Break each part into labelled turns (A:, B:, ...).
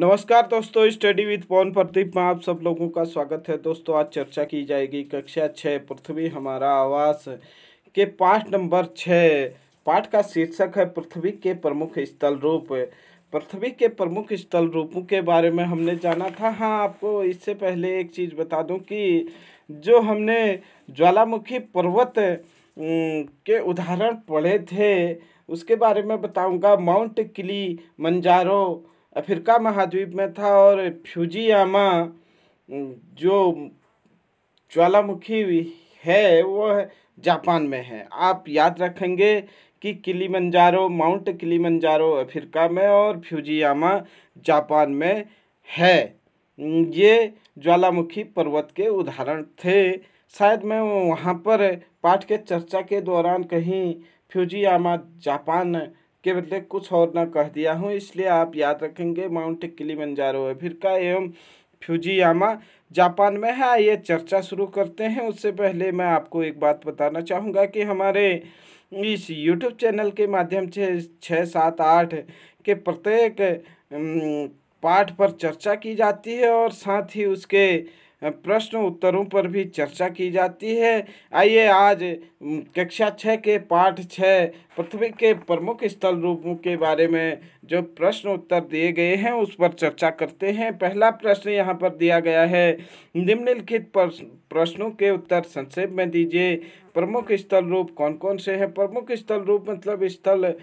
A: नमस्कार दोस्तों study with पवन प्रदीप में आप सब लोगों का स्वागत है दोस्तों आज चर्चा की जाएगी कक्षा छः पृथ्वी हमारा आवास के पाठ नंबर छः पाठ का शीर्षक है पृथ्वी के प्रमुख स्थल रूप पृथ्वी के प्रमुख स्थल रूपों के बारे में हमने जाना था हाँ आपको इससे पहले एक चीज़ बता दूं कि जो हमने ज्वालामुखी पर्वत के उदाहरण पढ़े थे उसके बारे में बताऊँगा माउंट किली मंजारो अफ्रीका महाद्वीप में था और फ्यूजियामा जो ज्वालामुखी है वो जापान में है आप याद रखेंगे कि किलीमंजारो माउंट किलीमंजारो अफ्रीका में और फ्यूजियामा जापान में है ये ज्वालामुखी पर्वत के उदाहरण थे शायद मैं वहाँ पर पाठ के चर्चा के दौरान कहीं फ्यूजियामा जापान के बदले कुछ और ना कह दिया हूँ इसलिए आप याद रखेंगे माउंट फिर अफ्रीका एवं फ्यूजियामा जापान में है आइए चर्चा शुरू करते हैं उससे पहले मैं आपको एक बात बताना चाहूँगा कि हमारे इस यूट्यूब चैनल के माध्यम से छः सात आठ के प्रत्येक पाठ पर चर्चा की जाती है और साथ ही उसके प्रश्न उत्तरों पर भी चर्चा की जाती है आइए आज कक्षा छः के पाठ छः पृथ्वी के प्रमुख स्थल रूपों के बारे में जो प्रश्न उत्तर दिए गए हैं उस पर चर्चा करते हैं पहला प्रश्न यहाँ पर दिया गया है निम्नलिखित प्रश्नों के उत्तर संक्षेप में दीजिए प्रमुख स्थल रूप कौन कौन से हैं प्रमुख स्थल रूप मतलब स्थल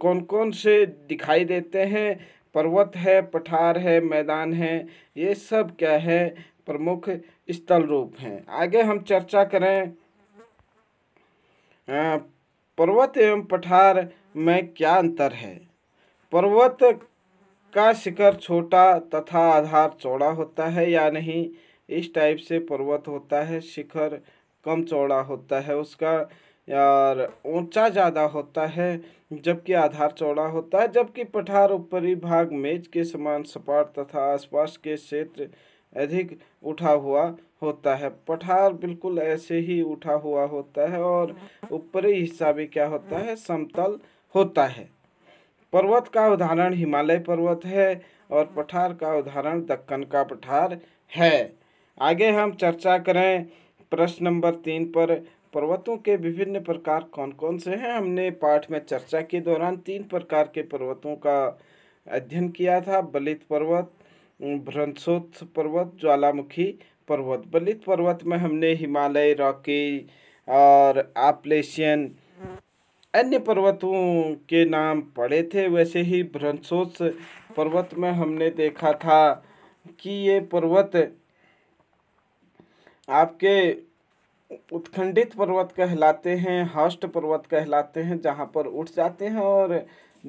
A: कौन कौन से दिखाई देते हैं पर्वत है पठार है मैदान है ये सब क्या है प्रमुख स्थल रूप हैं आगे हम चर्चा करें हाँ, पर्वत एवं पठार में क्या अंतर है पर्वत का शिखर छोटा तथा आधार चौड़ा होता है या नहीं इस टाइप से पर्वत होता है शिखर कम चौड़ा होता है उसका यार ऊंचा ज़्यादा होता है जबकि आधार चौड़ा होता है जबकि पठार ऊपरी भाग मेज के समान सपाट तथा आसपास के क्षेत्र अधिक उठा हुआ होता है पठार बिल्कुल ऐसे ही उठा हुआ होता है और ऊपरी हिस्सा भी क्या होता है समतल होता है पर्वत का उदाहरण हिमालय पर्वत है और पठार का उदाहरण दक्कन का पठार है आगे हम चर्चा करें प्रश्न नंबर तीन पर पर्वतों के विभिन्न प्रकार कौन कौन से हैं हमने पाठ में चर्चा के दौरान तीन प्रकार के पर्वतों का अध्ययन किया था बलित पर्वत भ्रंशोत्थ पर्वत ज्वालामुखी पर्वत बलित पर्वत में हमने हिमालय रॉकी और आपलेशियन अन्य पर्वतों के नाम पड़े थे वैसे ही भ्रंशोत्स पर्वत में हमने देखा था कि ये पर्वत आपके उत्खंडित पर्वत कहलाते हैं हष्ट पर्वत कहलाते हैं जहाँ पर उठ जाते हैं और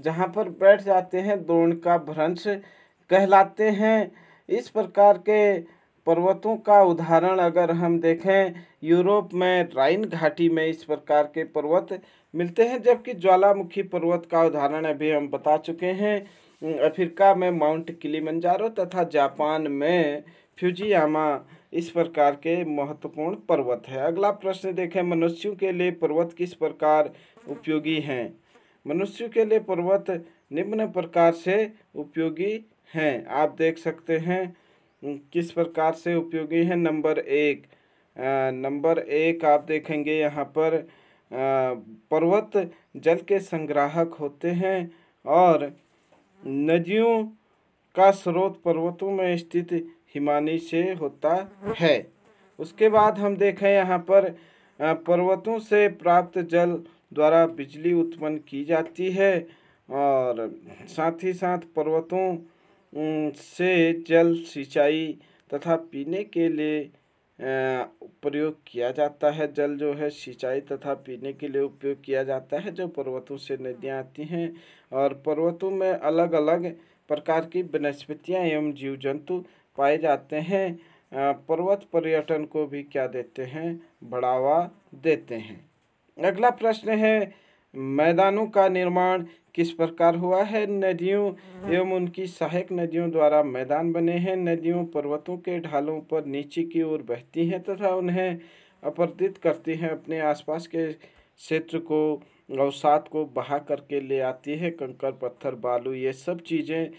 A: जहाँ पर बैठ जाते हैं द्रोण का भ्रंश कहलाते हैं इस प्रकार के पर्वतों का उदाहरण अगर हम देखें यूरोप में राइन घाटी में इस प्रकार के पर्वत मिलते हैं जबकि ज्वालामुखी पर्वत का उदाहरण अभी हम बता चुके हैं अफ्रीका में माउंट किलीमंजारो तथा जापान में फ्यूजियामा इस प्रकार के महत्वपूर्ण पर्वत है अगला प्रश्न देखें मनुष्यों के लिए पर्वत किस प्रकार उपयोगी हैं मनुष्यों के लिए पर्वत निम्न प्रकार से उपयोगी हैं आप देख सकते हैं किस प्रकार से उपयोगी है नंबर एक नंबर एक आप देखेंगे यहाँ पर पर्वत जल के संग्राहक होते हैं और नदियों का स्रोत पर्वतों में स्थित हिमानी से होता है उसके बाद हम देखें यहाँ पर पर्वतों से प्राप्त जल द्वारा बिजली उत्पन्न की जाती है और साथ ही साथ पर्वतों से जल सिंचाई तथा पीने के लिए प्रयोग किया जाता है जल जो है सिंचाई तथा पीने के लिए उपयोग किया जाता है जो पर्वतों से नदियाँ आती हैं और पर्वतों में अलग अलग प्रकार की वनस्पतियाँ एवं जीव जंतु पाए जाते हैं पर्वत पर्यटन को भी क्या देते हैं बढ़ावा देते हैं अगला प्रश्न है मैदानों का निर्माण किस प्रकार हुआ है नदियों हम्म। एवं उनकी सहायक नदियों द्वारा मैदान बने हैं नदियों पर्वतों के ढालों पर नीचे की ओर बहती हैं तथा उन्हें अपर्दित करती हैं अपने आसपास के क्षेत्र को अवसाद को बहा करके ले आती है कंकर पत्थर बालू ये सब चीज़ें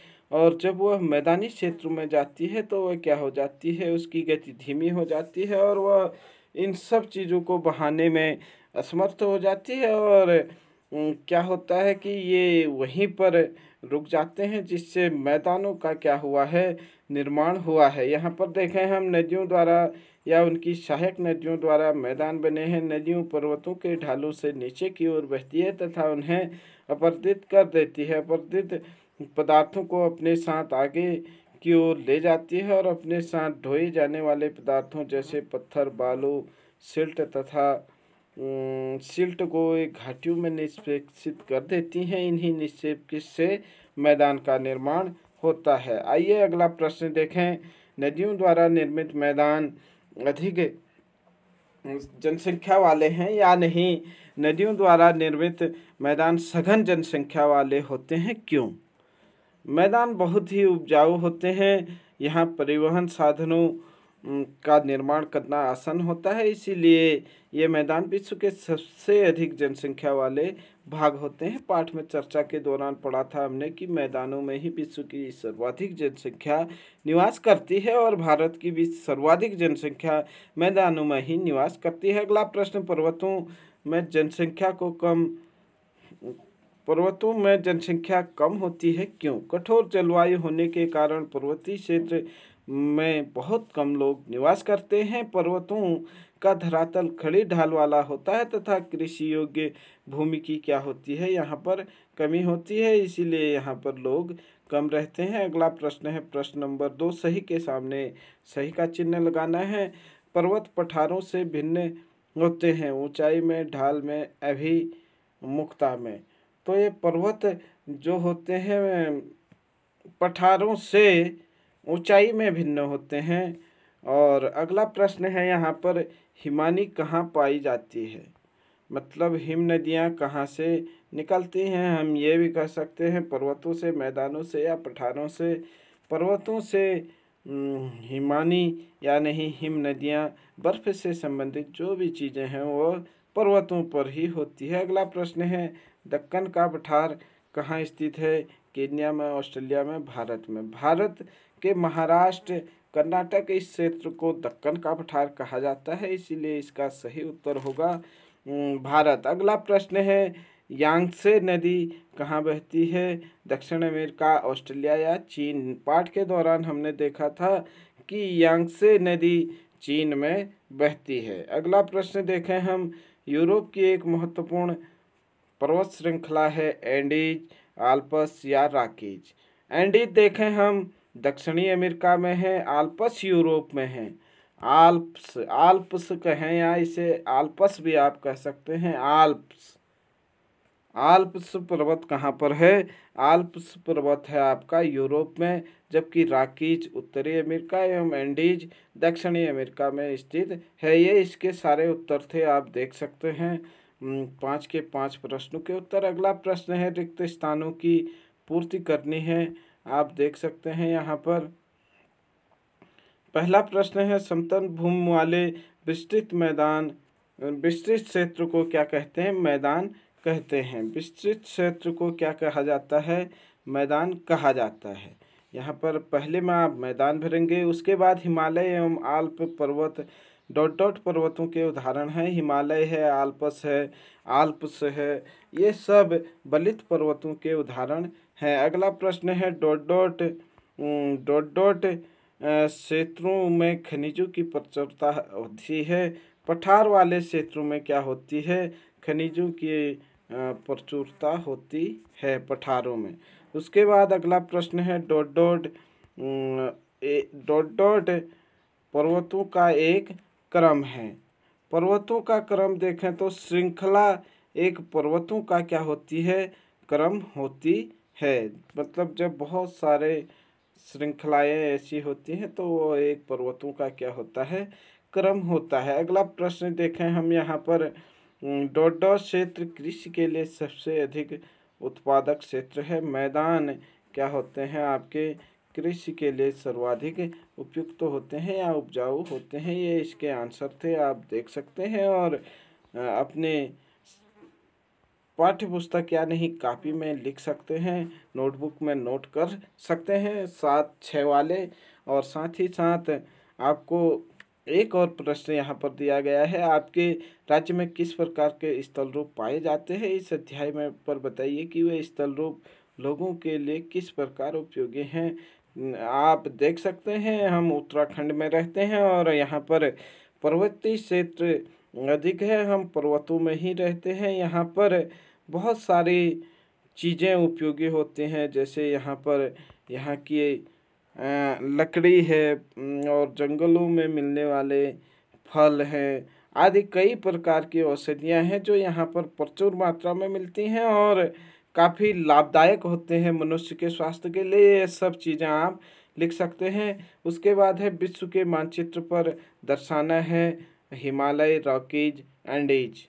A: और जब वह मैदानी क्षेत्र में जाती है तो वह क्या हो जाती है उसकी गति धीमी हो जाती है और वह इन सब चीज़ों को बहाने में असमर्थ हो जाती है और क्या होता है कि ये वहीं पर रुक जाते हैं जिससे मैदानों का क्या हुआ है निर्माण हुआ है यहाँ पर देखें हम नदियों द्वारा या उनकी सहायक नदियों द्वारा मैदान बने हैं नदियों पर्वतों के ढालों से नीचे की ओर बहती है तथा उन्हें अपर्दित कर देती है अपर्दित पदार्थों को अपने साथ आगे की ओर ले जाती है और अपने साथ ढोए जाने वाले पदार्थों जैसे पत्थर बालू सिल्ट तथा सिल्ट को एक घाटियों में निष्पेक्षित कर देती हैं इन्हीं निक्षेप से मैदान का निर्माण होता है आइए अगला प्रश्न देखें नदियों द्वारा निर्मित मैदान अधिक जनसंख्या वाले हैं या नहीं नदियों द्वारा निर्मित मैदान सघन जनसंख्या वाले होते हैं क्यों मैदान बहुत ही उपजाऊ होते हैं यहाँ परिवहन साधनों का निर्माण करना आसान होता है इसीलिए ये मैदान विश्व के सबसे अधिक जनसंख्या वाले भाग होते हैं पाठ में चर्चा के दौरान पढ़ा था हमने कि मैदानों में ही विश्व की सर्वाधिक जनसंख्या निवास करती है और भारत की भी सर्वाधिक जनसंख्या मैदानों में ही निवास करती है अगला प्रश्न पर्वतों में जनसंख्या को कम पर्वतों में जनसंख्या कम होती है क्यों कठोर जलवायु होने के कारण पर्वतीय क्षेत्र में बहुत कम लोग निवास करते हैं पर्वतों का धरातल खड़ी ढाल वाला होता है तथा कृषि योग्य भूमि की क्या होती है यहाँ पर कमी होती है इसीलिए यहाँ पर लोग कम रहते हैं अगला प्रश्न है प्रश्न नंबर दो सही के सामने सही का चिन्ह लगाना है पर्वत पठारों से भिन्न होते हैं ऊंचाई में ढाल में अभी मुक्ता में तो ये पर्वत जो होते हैं पठारों से ऊंचाई में भिन्न होते हैं और अगला प्रश्न है यहाँ पर हिमानी कहाँ पाई जाती है मतलब हिम नदियाँ कहाँ से निकलती हैं हम ये भी कह सकते हैं पर्वतों से मैदानों से या पठारों से पर्वतों से हिमानी या नहीं हिम नदियाँ बर्फ़ से संबंधित जो भी चीज़ें हैं वो पर्वतों पर ही होती है अगला प्रश्न है दक्कन का पठार कहाँ स्थित है केन्या में ऑस्ट्रेलिया में भारत में भारत के महाराष्ट्र कर्नाटक इस क्षेत्र को दक्कन का पठार कहा जाता है इसीलिए इसका सही उत्तर होगा भारत अगला प्रश्न है यांगसे नदी कहाँ बहती है दक्षिण अमेरिका ऑस्ट्रेलिया या चीन पाठ के दौरान हमने देखा था कि यांगसे नदी चीन में बहती है अगला प्रश्न देखें हम यूरोप की एक महत्वपूर्ण पर्वत श्रृंखला है एंडीज आल्पस या राकेज एंडीज देखें हम दक्षिणी अमेरिका में है आल्पस यूरोप में है आल्प्स आल्प्स कहें या इसे आल्पस भी आप कह सकते हैं आल्प्स आल्प्स पर्वत कहाँ पर है आल्प्स पर्वत है आपका यूरोप में जबकि राकीज उत्तरी अमेरिका एवं एंडीज दक्षिणी अमेरिका में स्थित है ये इसके सारे उत्तर थे आप देख सकते हैं पाँच के पाँच प्रश्नों के उत्तर अगला प्रश्न है रिक्त स्थानों की पूर्ति करनी है आप देख सकते हैं यहाँ पर पहला प्रश्न है समतल भूमि वाले विस्तृत मैदान विस्तृत क्षेत्र को क्या कहते हैं मैदान कहते हैं विस्तृत क्षेत्र को क्या कहा जाता है मैदान कहा जाता है यहाँ पर पहले में आप मैदान भरेंगे उसके बाद हिमालय एवं आल्प पर्वत डॉट डॉट पर्वतों के उदाहरण हैं हिमालय है आल्पस है आल्पस है ये सब बलित पर्वतों के उदाहरण हैं अगला प्रश्न है डॉट डॉट डॉट डॉट क्षेत्रों में खनिजों की प्रचुरता होती है पठार वाले क्षेत्रों में क्या होती है खनिजों की प्रचुरता होती है पठारों में उसके बाद अगला प्रश्न है डॉट डॉट डॉट डॉट पर्वतों का एक क्रम है पर्वतों का क्रम देखें तो श्रृंखला एक पर्वतों का क्या होती है क्रम होती है मतलब जब बहुत सारे श्रृंखलाएं ऐसी होती हैं तो वो एक पर्वतों का क्या होता है क्रम होता है अगला प्रश्न देखें हम यहाँ पर डोडो क्षेत्र कृषि के लिए सबसे अधिक उत्पादक क्षेत्र है मैदान क्या होते हैं आपके कृषि के लिए सर्वाधिक उपयुक्त होते हैं या उपजाऊ होते हैं ये इसके आंसर थे आप देख सकते हैं और अपने पाठ्य पुस्तक या नहीं कापी में लिख सकते हैं नोटबुक में नोट कर सकते हैं सात छः वाले और साथ ही साथ आपको एक और प्रश्न यहाँ पर दिया गया है आपके राज्य में किस प्रकार के स्थल रूप पाए जाते हैं इस अध्याय में पर बताइए कि वे स्थल रूप लोगों के लिए किस प्रकार उपयोगी हैं आप देख सकते हैं हम उत्तराखंड में रहते हैं और यहाँ पर पर्वतीय क्षेत्र अधिक है हम पर्वतों में ही रहते हैं यहाँ पर बहुत सारी चीज़ें उपयोगी होती हैं जैसे यहाँ पर यहाँ की लकड़ी है और जंगलों में मिलने वाले फल हैं आदि कई प्रकार की औषधियाँ हैं जो यहाँ पर प्रचुर मात्रा में मिलती हैं और काफ़ी लाभदायक होते हैं मनुष्य के स्वास्थ्य के लिए ये सब चीज़ें आप लिख सकते हैं उसके बाद है विश्व के मानचित्र पर दर्शाना है हिमालय रॉकीज एंडीज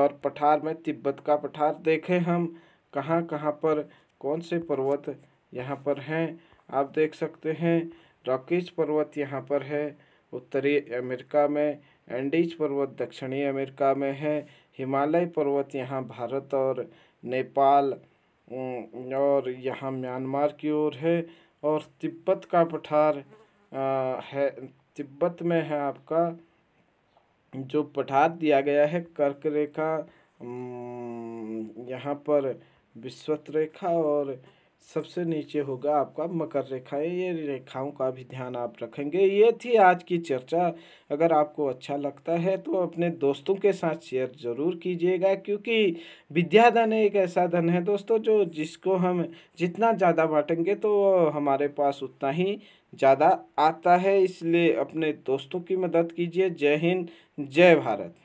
A: और पठार में तिब्बत का पठार देखें हम कहाँ कहाँ पर कौन से पर्वत यहाँ पर हैं आप देख सकते हैं रॉकीज पर्वत यहाँ पर है उत्तरी अमेरिका में एंडीज पर्वत दक्षिणी अमेरिका में है हिमालय पर्वत यहाँ भारत और नेपाल और यहाँ म्यांमार की ओर है और तिब्बत का पठार है तिब्बत में है आपका जो पठार दिया गया है कर्क रेखा यहाँ पर विश्वत रेखा और सबसे नीचे होगा आपका मकर रेखा ये रेखाओं का भी ध्यान आप रखेंगे ये थी आज की चर्चा अगर आपको अच्छा लगता है तो अपने दोस्तों के साथ शेयर ज़रूर कीजिएगा क्योंकि विद्याधन एक ऐसा धन है दोस्तों जो जिसको हम जितना ज़्यादा बांटेंगे तो हमारे पास उतना ही ज़्यादा आता है इसलिए अपने दोस्तों की मदद कीजिए जय हिंद जय भारत